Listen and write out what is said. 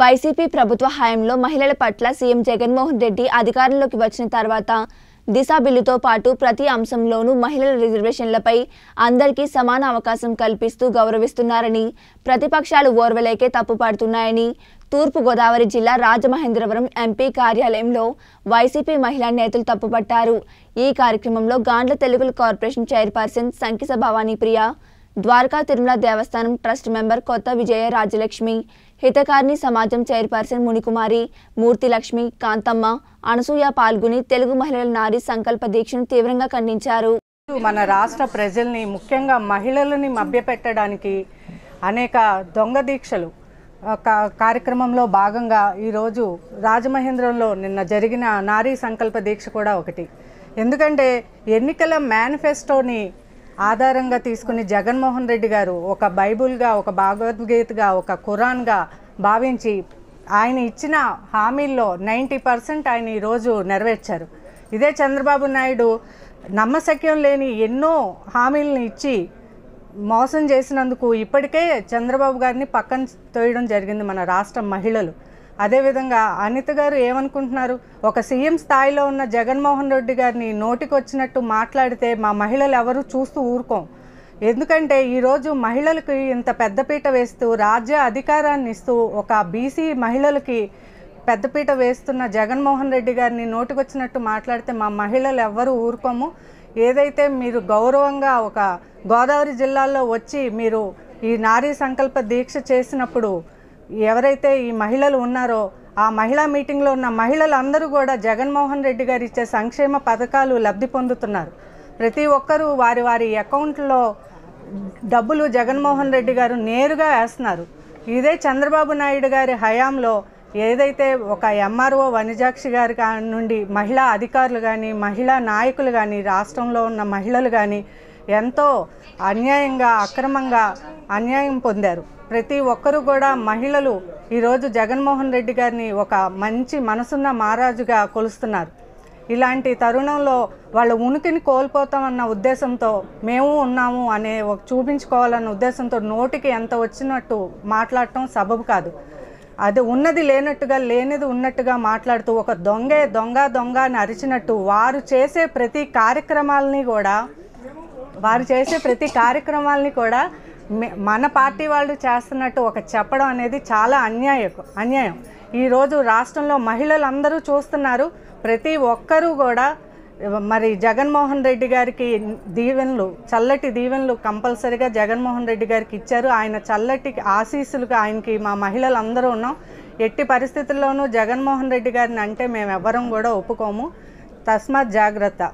YCP ప్రభుత్వ హయాంలో మహిళల పట్ల సీఎం జగన్మోహన్ రెడ్డి అధికారంలోకి వచ్చిన తర్వాత దిశ బిల్లుతో పాటు ప్రతి అంశంలోనూ మహిళల రిజర్వేషన్లపై అందరికీ సమాన అవకాశం కల్పిస్తూ గౌరవిస్తున్నారని ప్రతిపక్షాలు ఓర్వలేకే తప్పుపడుతున్నాయని తూర్పుగోదావరి జిల్లా రాజమహేంద్రవరం ఎంపీ కార్యాలయంలో వైసీపీ మహిళా నేతలు తప్పుపట్టారు ఈ కార్యక్రమంలో Gandla Telugu corporation chairperson Sankisa Bhavani Priya Dwaraka Tirumala Devasthanam trust member Kotha Vijaya Rajyalakshmi Hitakarini Samajam chairperson Munikumari Murthy Lakshmi Kanthamma Anasuya పాల్గొని తెలుగు మహిళల నారీ సంకల్ప దీక్షను తీవ్రంగా ఖండించారు మన రాష్ట్ర ప్రజల్ని ముఖ్యంగా మహిళలని మభ్యపెట్టడానికి అనేక దొంగ దీక్షలు కార్యక్రమంలో భాగంగా ఈరోజు రాజమహేంద్రంలో నిన్న జరిగిన నారీ సంకల్ప దీక్ష కూడా ఒకటి ఎందుకంటే ఎన్నికల మేనిఫెస్టోని ఆధారంగా తీసుకుని జగన్మోహన్ రెడ్డి గారు ఒక బైబుల్గా ఒక భాగవద్గీతగా ఒక ఖురాన్గా భావించి ఆయన ఇచ్చిన హామీల్లో నైంటీ పర్సెంట్ ఆయన ఈరోజు నెరవేర్చారు ఇదే చంద్రబాబు నాయుడు నమ్మశక్యం లేని ఎన్నో హామీలను ఇచ్చి మోసం చేసినందుకు ఇప్పటికే చంద్రబాబు గారిని పక్కన తోయడం జరిగింది మన రాష్ట్ర మహిళలు అదేవిధంగా అనిత గారు ఏమనుకుంటున్నారు ఒక సీఎం స్థాయిలో ఉన్న జగన్మోహన్ రెడ్డి గారిని నోటికొచ్చినట్టు మాట్లాడితే మా మహిళలు ఎవరు చూస్తూ ఊరుకోం ఎందుకంటే ఈరోజు మహిళలకు ఇంత పెద్దపీట వేస్తూ రాజ్య అధికారాన్ని ఇస్తూ ఒక బీసీ మహిళలకి పెద్దపీట వేస్తున్న జగన్మోహన్ రెడ్డి గారిని నోటికొచ్చినట్టు మాట్లాడితే మా మహిళలు ఎవ్వరూ ఊరుకోము ఏదైతే మీరు గౌరవంగా ఒక గోదావరి జిల్లాలో వచ్చి మీరు ఈ నారీ సంకల్ప దీక్ష చేసినప్పుడు ఎవరైతే ఈ మహిళలు ఉన్నారో ఆ మహిళా మీటింగ్లో ఉన్న మహిళలందరూ కూడా జగన్మోహన్ రెడ్డి గారు ఇచ్చే సంక్షేమ పథకాలు లబ్ధి పొందుతున్నారు ప్రతి ఒక్కరూ వారి వారి అకౌంట్లో డబ్బులు జగన్మోహన్ రెడ్డి గారు నేరుగా వేస్తున్నారు ఇదే చంద్రబాబు నాయుడు గారి హయాంలో ఏదైతే ఒక ఎంఆర్ఓ వనజాక్షి గారి నుండి మహిళా అధికారులు కానీ మహిళా నాయకులు కానీ రాష్ట్రంలో ఉన్న మహిళలు కానీ ఎంతో అన్యాయంగా అక్రమంగా అన్యాయం పొందారు ప్రతి ఒక్కరూ కూడా మహిళలు ఈరోజు జగన్మోహన్ రెడ్డి గారిని ఒక మంచి మనసున్న మహారాజుగా కొలుస్తున్నారు ఇలాంటి తరుణంలో వాళ్ళ ఉనికిని కోల్పోతామన్న ఉద్దేశంతో మేము ఉన్నాము అనే ఒక చూపించుకోవాలన్న ఉద్దేశంతో నోటికి ఎంత వచ్చినట్టు మాట్లాడటం సబబు కాదు అది ఉన్నది లేనట్టుగా లేనిది ఉన్నట్టుగా మాట్లాడుతూ ఒక దొంగే దొంగ దొంగ అని అరిచినట్టు వారు చేసే ప్రతి కార్యక్రమాలని కూడా వారు చేసే ప్రతి కార్యక్రమాలని కూడా మన పార్టీ వాళ్ళు చేస్తున్నట్టు ఒక చెప్పడం అనేది చాలా అన్యాయకు అన్యాయం ఈరోజు రాష్ట్రంలో మహిళలందరూ చూస్తున్నారు ప్రతి ఒక్కరూ కూడా మరి జగన్మోహన్ రెడ్డి గారికి దీవెనలు చల్లటి దీవెనలు కంపల్సరిగా జగన్మోహన్ రెడ్డి గారికి ఇచ్చారు ఆయన చల్లటి ఆశీస్సులుగా ఆయనకి మా మహిళలందరూ ఉన్నాం ఎట్టి పరిస్థితుల్లోనూ జగన్మోహన్ రెడ్డి గారిని అంటే మేము ఎవ్వరం కూడా ఒప్పుకోము తస్మాత్ జాగ్రత్త